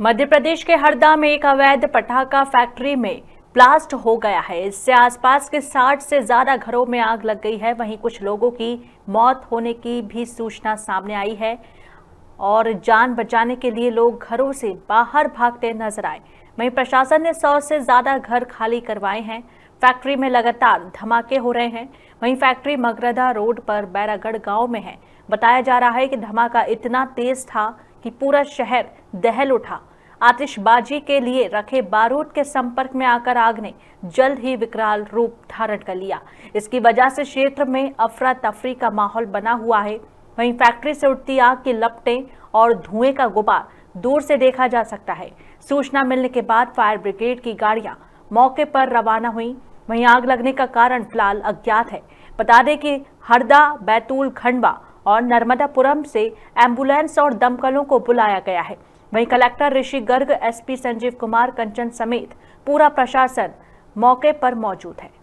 मध्य प्रदेश के हरदा में एक अवैध पटाखा फैक्ट्री में ब्लास्ट हो गया है इससे आसपास के 60 से ज्यादा घरों में आग लग गई है वहीं कुछ लोगों की मौत होने की भी सूचना सामने आई है और जान बचाने के लिए लोग घरों से बाहर भागते नजर आए वहीं प्रशासन ने सौ से ज्यादा घर खाली करवाए हैं फैक्ट्री में लगातार धमाके हो रहे हैं वहीं फैक्ट्री मगरदा रोड पर बैरागढ़ गांव में है बताया जा रहा है कि धमाका इतना तेज था कि पूरा शहर दहल उठा आतिशबाजी के लिए रखे बारूद के संपर्क में आकर आग ने जल्द ही विकराल रूप धारण कर लिया इसकी वजह से क्षेत्र में अफरा तफरी का माहौल बना हुआ है वहीं फैक्ट्री से उठती आग की लपटें और धुएं का गुबार दूर से देखा जा सकता है सूचना मिलने के बाद फायर ब्रिगेड की गाड़ियां मौके पर रवाना हुई वहीं आग लगने का कारण फिलहाल अज्ञात है बता दें कि हरदा बैतूल खंडवा और नर्मदापुरम से एम्बुलेंस और दमकलों को बुलाया गया है वहीं कलेक्टर ऋषि गर्ग एसपी संजीव कुमार कंचन समेत पूरा प्रशासन मौके पर मौजूद है